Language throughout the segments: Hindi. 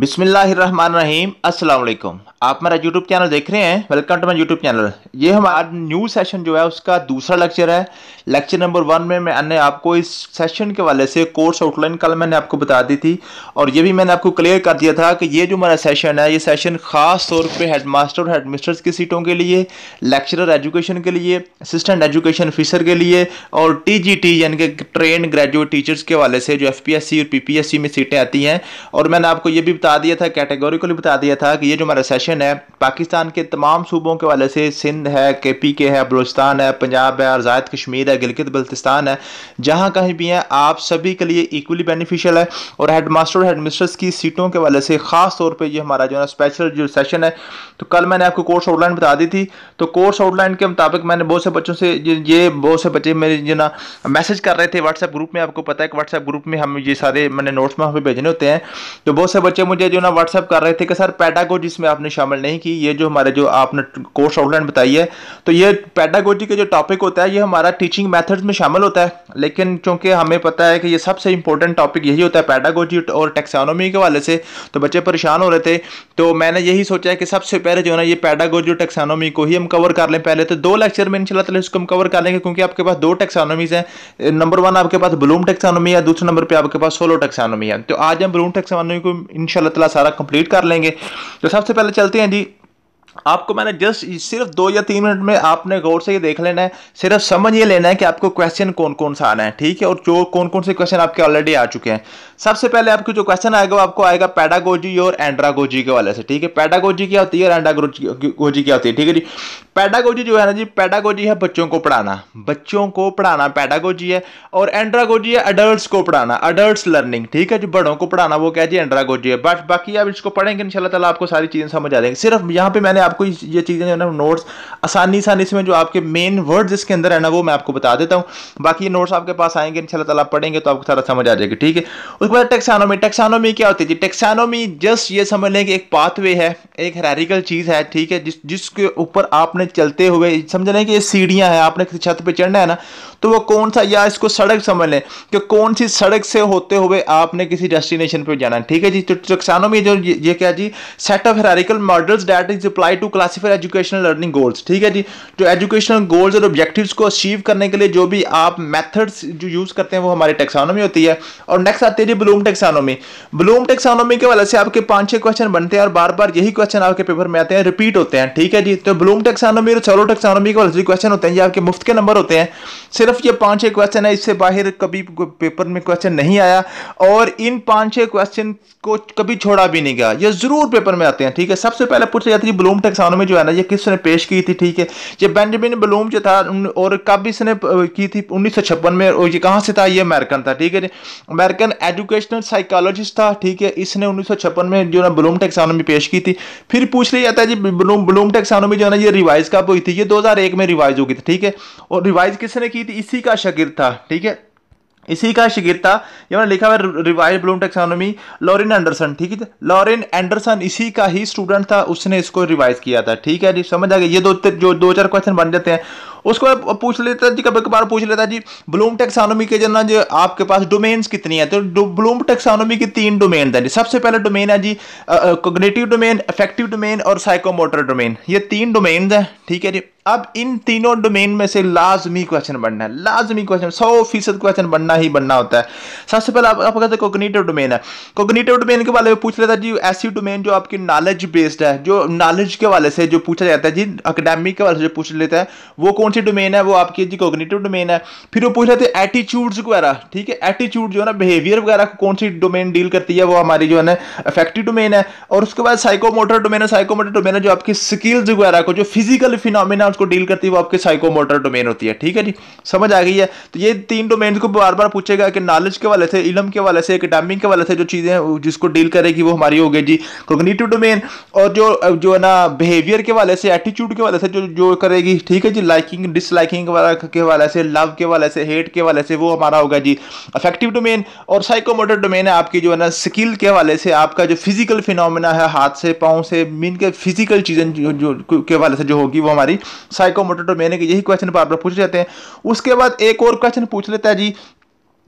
बिसमीम असलम आप मेरा यूट्यूब चैनल देख रहे हैं welcome to my YouTube channel ये हमारा न्यू सेशन जो है उसका दूसरा लेक्चर है लेक्चर नंबर वन में मैंने आपको इस सेशन के वाले से कोर्स आउटलाइन कल मैंने आपको बता दी थी और ये भी मैंने आपको क्लियर कर दिया था कि ये जो हमारा सेशन है ये सेशन खास तौर पे हेड मास्टर और हेड मिस्टर्स की सीटों के लिए लेक्चरर एजुकेशन के लिए असिस्टेंट एजुकेशन ऑफिसर के लिए और टी जी टी यानी कि ट्रेन ग्रेजुएट टीचर्स के वाले से जो एफ पी एस सी और पी पी एस सी में सीटें आती हैं और मैंने आपको ये भी बता दिया था कैटेगोरिकली बता दिया था कि ये जो हमारा सेशन है पाकिस्तान के तमाम सूबों के वाले से सिंध है के पी के है बलोचिस्तान है पंजाब है आज़ाद कश्मीर है गिलगित बल्तिस्तान है जहाँ कहीं भी हैं आप सभी के लिए इक्वली बेनिफिशियल है और हेड मास्टर और हेड मिस्ट्रेस की सीटों के वाले से ख़ास तौर पर ये हमारा जो है स्पेशल जो सेशन है तो कल मैंने आपको कोर्स आउटलाइन बता दी थी तो कोर्स आउटलाइन के मुताबिक मैंने बहुत से बच्चों से ये बहुत से बच्चे मेरे जो ना मैसेज कर रहे थे व्हाट्सएप ग्रुप में आपको पता है कि व्हाट्सएप ग्रुप में हम ये सारे मैंने नोट्स में हमें भेजने होते हैं तो बहुत से बच्चे मुझे जो ना व्हाट्सअप कर रहे थे कि सर पैडागोजी इसमें आपने शामिल नहीं की ये जो हमारे जो आपने कोर्स आउटलाइन बताई है तो ये पैडागोजी का जो टॉपिक होता है ये हमारा टीचिंग मैथड्स में शामिल होता है लेकिन चूंकि हमें पता है कि ये सबसे इंपॉर्टेंट टॉपिक यही होता है पैडागोजी और टेक्सानोमी के वाले से तो बच्चे परेशान हो रहे थे तो मैंने यही सोचा कि सबसे पहले जो है ना ये पैडागोजी और टेक्सानोमी को ही हम कवर कर लें पहले तो दो लेक्चर में इनशाला तला इसको हम कवर कर लेंगे क्योंकि आपके पास दो टेक्सानोमीज हैं नंबर वन आपके पास ब्लूम टेक्सानोमी है दूसरे नंबर पर आपके पास सोलो टेक्सानोमी है तो आज हम ब्लूम टेक्सानोमी को इनशाला इंशाल्लाह ताला सारा कंप्लीट कर लेंगे तो सबसे पहले चलते हैं जी आपको मैंने जस्ट सिर्फ दो या तीन मिनट में आपने गौर से ये देख लेना है सिर्फ समझ ये लेना है कि आपको क्वेश्चन कौन कौन सा आना है ठीक है और जो कौन कौन से क्वेश्चन आपके ऑलरेडी आ चुके हैं सबसे पहले आपको जो क्वेश्चन आएगा वो आपको आएगा पैडागोजी और एंड्रागोजी के वाले से ठीक है पैडागोजी क्या होती है और एंड्रागोजी क्या होती है ठीक है जी पैडागोजी जो है ना जी पैडागोजी है बच्चों को पढ़ाना बच्चों को पढ़ाना पैडागोजी है और एंड्रागोजी है अडल्ट को पढ़ाना अडल्ट लर्निंग ठीक है जो बड़ों को पढ़ाना वो क्या जी एंड्रागोजी है बट बाकी आप इसको पढ़ेंगे इन शाला आपको सारी चीज़ें समझ आ जाएंगे सिर्फ यहाँ पे मैंने मैं आपको ये चीज़ें जो है ना नोट्स आसानी आसानी से मैं जो आपके मेन वर्ड इसके अंदर है ना वो मैं आपको बता देता हूँ बाकी ये नोट्स आपके पास आएंगे इन शाला तला पढ़ेंगे तो आपको सारा समझ आ जाएगी ठीक है उसके बाद टेक्सानोमी टेक्सानोमी क्या होती है टेक्सानोमी जस्ट ये समझ लें कि एक पाथवे है एक हेरिकल चीज़ है ठीक है जिस जिसके ऊपर आपने चलते हुए समझ लें कि ये सीढ़ियाँ हैं आपने किसी छत पर चढ़ना है ना तो वो कौन सा या इसको सड़क समझ लें कि कौन सी सड़क से होते हुए आपने किसी डेस्टिनेशन पर जाना है ठीक है जी तो टेक्सानोमी जो ये क्या जी set of hierarchical models that is apply try to classify educational learning goals ठीक है जी तो एजुकेशनल गोल्स और ऑब्जेक्टिव्स को अचीव करने के लिए जो भी आप मेथड्स जो यूज़ करते हैं वो हमारे टेक्सानोमी होती है और नेक्स्ट आती है जी ब्लूम टेक्सानोमी ब्लूम टेक्सानोमी के वाले से आपके पांच छह क्वेश्चन बनते हैं और बार बार यही क्वेश्चन आपके पेपर में आते हैं रिपीट होते हैं ठीक है जी तो ब्लूम टेक्सानोमी और सोलो टेक्सानोमी के वाले क्वेश्चन होते हैं ये आपके मुफ्त के नंबर होते हैं सिर्फ ये पांच छह क्वेश्चन है इससे बाहर कभी पेपर में क्वेश्चन नहीं आया और इन पांच छह क्वेश्चन को कभी छोड़ा भी नहीं गया ये जरूर पेपर में आते हैं ठीक है सबसे पहले पूछा जाता है ब्लूम टेक्सानोमी जो है ना ये किसने पेश की थी ठीक है ये बेंजामिन ब्लूम जो था और कब इसने की थी उन्नीस में और ये कहाँ से था ये अमेरिकन था ठीक है अमेरिकन एजुकेशनल साइकोलॉजिस्ट था ठीक है इसने उन्नीस में जो ना ब्लूम टेक्सानोमी पेश की थी फिर पूछ लिया जाता है जी ब्लूम ब्लूम टेक्सानोमी जो है ना ये रिवाइज कब हुई थी ये 2001 में रिवाइज हो गई थी ठीक है और रिवाइज किसने की थी इसी का शगिर था ठीक है इसी का शिगिर था मैंने लिखा हुआ revised Bloom taxonomy Lorin Anderson ठीक है लॉरिन एंडरसन इसी का ही स्टूडेंट था उसने इसको रिवाइज किया था ठीक है जी समझ आ गया ये दो जो दो चार क्वेश्चन बन जाते हैं उसको पूछ लेता है जी कभी कभार पूछ लेता जी ब्लूम टेक्सानोमी के जन जो आपके पास डोमेन्स कितनी है तो ब्लूम टेक्सानोमी की तीन डोमेन है जी सबसे पहले डोमेन है जी कोग्नेटिव डोमेन इफेक्टिव डोमेन और साइकोमोटर डोमेन ये तीन डोमेन है ठीक है जी अब इन तीनों डोमेन में से लाजमी क्वेश्चन बनना है लाजमी क्वेश्चन सौ फीसद क्वेश्चन बनना ही बनना होता है सबसे पहले आप, आपका कहते हैं कोग्नेटिव डोमेन है कोग्नेटिव डोमेन के बारे में पूछ लेता है जी ऐसी डोमेन जो आपकी नॉलेज बेस्ड है जो नॉलेज के वाले से जो पूछा जाता है जी अकेडेमिक के वाले से पूछ लेता है वो कौन कौन सी डोमेन है वो आपकी जी कोग्नेटिव डोमेन है फिर वो पूछ रहे थे एटीट्यूड्स वगैरह ठीक है एटीट्यूड जो है ना बिहेवियर वगैरह को कौन सी डोमेन डील करती है वो हमारी जो है ना अफेक्टिव डोमेन है और उसके बाद साइकोमोटर डोमेन है साइकोमोटर डोमेन है जो आपकी स्किल्स वगैरह को जो फिजिकल फिनोमिना उसको डील करती है वो आपकी साइकोमोटर डोमेन होती है ठीक है जी समझ आ गई है तो ये तीन डोमेन को बार बार पूछेगा कि नॉलेज के वाले से इलम के वाले से एकेडमिक के वाले से जो चीज़ें जिसको डील करेगी वो हमारी हो गई जी कोग्नेटिव डोमेन और जो जो है ना बिहेवियर के वाले से एटीट्यूड के वाले से जो जो करेगी ठीक है जी लाइकिंग लाइकिंग डिसलाइकिंग के वाले से लव के वाले से हेट के वाले से वो हमारा होगा जी अफेक्टिव डोमेन और साइकोमोटर डोमेन है आपकी जो है ना स्किल के वाले से आपका जो फिजिकल फिनोमिना है हाथ से पाँव से मीन के फिजिकल चीज़ें जो, जो के वाले से जो होगी वो हमारी साइकोमोटर डोमेन है कि यही क्वेश्चन बार बार पूछ जाते हैं उसके बाद एक और क्वेश्चन पूछ लेता है जी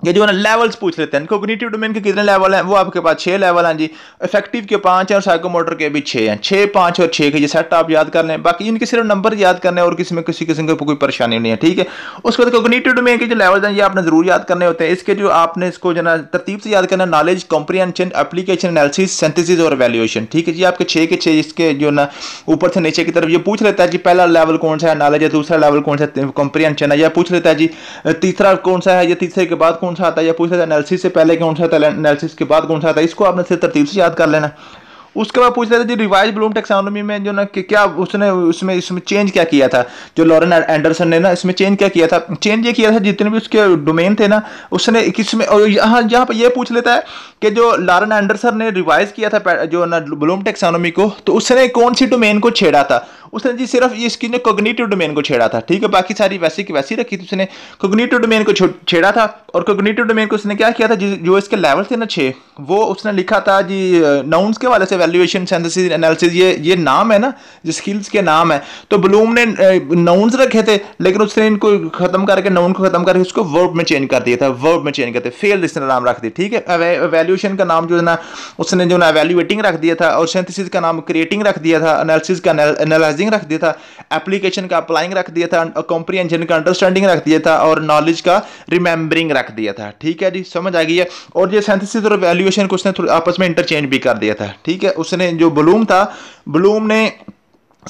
ये जो है ना लेवल्स पूछ लेते हैं कोग्निटिव डोमेन के कितने लेवल हैं वो आपके पास छः लेवल हैं जी इफेक्टिव के पाँच हैं और साइकोमोटर के भी छः हैं छः पाँच और छः के ये सेट आप याद कर लें बाकी इनके सिर्फ नंबर याद करने और किसी में किसी किस्म की कोई परेशानी नहीं है ठीक है उसके बाद कोग्निटिव डोमेन के जो लेवल हैं ये आपने जरूर याद करने होते हैं इसके जो आपने इसको जो ना तरतीब से याद करना knowledge comprehension application analysis synthesis और वैल्यूएशन ठीक है जी आपके छः के छः इसके जो ना ऊपर से नीचे की तरफ ये पूछ लेता है जी पहला लेवल कौन सा है नॉलेज है दूसरा लेवल कौन सा है कॉम्प्रीहेंशन है या पूछ लेता है जी तीसरा कौन सा है या तीसरे के बाद कौन कौन सा आता है या पूछा था एनालिसिस से पहले कौन सा आता है एनालिसिस के बाद कौन सा आता है इसको आपने सिर्फ तरतीब से याद कर लेना उसके बाद पूछ लेते जी रिवाइज ब्लूम टेक्सानोमी में जो ना कि क्या उसने उसमें इसमें चेंज क्या किया था जो लॉरेन एंडरसन ने ना इसमें चेंज क्या किया था चेंज ये किया था जितने भी उसके डोमेन थे ना उसने किस में और यहाँ यहाँ पर यह पूछ लेता है कि जो लॉरेन एंडरसन ने रिवाइज किया था जो ना ब्लूम टेक्सानोमी को तो उसने कौन सी डोमेन को छेड़ा था उसने जी सिर्फ ये इसकी ने कोग्नेटिव डोमेन को छेड़ा था ठीक है बाकी सारी वैसी की वैसी रखी थी उसने कोग्नेटिव डोमेन को छेड़ा था और कोग्नेटिव डोमेन को उसने क्या किया था जो इसके लेवल थे ना छः वो उसने लिखा था जी नाउंस के वाले से वैल्यूएशन सेंथेसिस एनालिसिस ये ये नाम है ना जो स्किल्स के नाम है तो ब्लूम ने नाउंस रखे थे लेकिन उसने इनको खत्म करके नाउन को खत्म करके उसको वर्ब में चेंज कर दिया था वर्ब में चेंज करते फेल इसने नाम रख दिया ठीक है वैल्यूएशन का नाम जो है ना उसने जो ना वैल्यूएटिंग रख दिया था और सेंथिस का नाम क्रिएटिंग रख दिया था एनालिसिस का एनालाइजिंग फ्रेजिंग रख दिया था एप्लीकेशन का अप्लाइंग रख दिया था कॉम्प्रीहेंशन का अंडरस्टैंडिंग रख दिया था और नॉलेज का रिमेंबरिंग रख दिया था ठीक है जी समझ आ गई है और ये सेंथिसिस और वैल्यूएशन को उसने आपस में इंटरचेंज भी कर दिया था ठीक है उसने जो ब्लूम था ब्लूम ने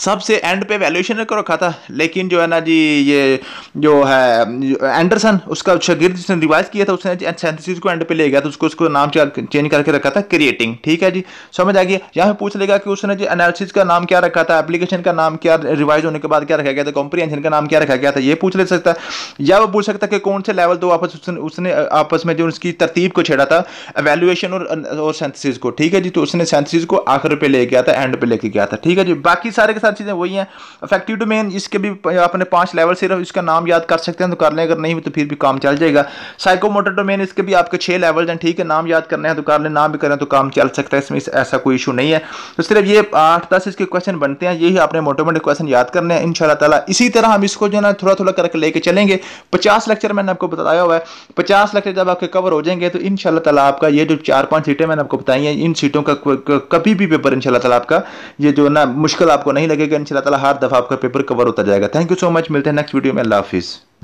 सबसे एंड पे वैल्यूएशन को रखा था लेकिन जो है ना जी ये जो है एंडरसन उसका शगिर्द जिसने रिवाइज किया था उसने सेंथिस को एंड पे ले गया तो उसको उसको नाम चेंज करके रखा था क्रिएटिंग ठीक है जी समझ आ गया यहाँ पे पूछ लेगा कि उसने जी एनालिसिस का नाम क्या रखा था एप्लीकेशन का नाम क्या रिवाइज होने के बाद क्या रखा गया था कॉम्प्रीहेंशन का नाम क्या रखा गया था ये पूछ ले सकता है या वो पूछ सकता कि कौन से लेवल दो आपस उसने, उसने आपस में जो उसकी तरतीब को छेड़ा था एवेल्युएशन और सेंथिस को ठीक है जी तो उसने सेंथिस को आखिर पे ले गया था एंड पे लेके गया था ठीक है जी बाकी सारे सारी चीज़ें वही हैं इफेक्टिव डोमेन इसके भी अपने पाँच लेवल सिर्फ इसका नाम याद कर सकते हैं तो कर लें अगर नहीं तो फिर भी काम चल जाएगा साइकोमोटर डोमेन इसके भी आपके छः लेवल हैं ठीक है नाम याद करने हैं तो कर लें नाम भी करें तो काम चल सकता है इसमें ऐसा कोई इशू नहीं है तो सिर्फ ये आठ दस इसके क्वेश्चन बनते हैं यही आपने मोटे मोटे क्वेश्चन याद करने हैं इन ताला इसी तरह हम इसको जो है ना थोड़ा थोड़ा करके लेके चलेंगे पचास लेक्चर मैंने आपको बताया हुआ है पचास लेक्चर जब आपके कवर हो जाएंगे तो इन ताला आपका ये जो चार पाँच सीटें मैंने आपको बताई हैं इन सीटों का कभी भी पेपर इन ताला आपका ये जो ना मुश्किल आपको नहीं लगेगा इन हर दफ़ा आपका पेपर कवर होता जाएगा थैंक यू सो मच मिलते हैं नेक्स्ट वीडियो में अल्लाह हाफिज़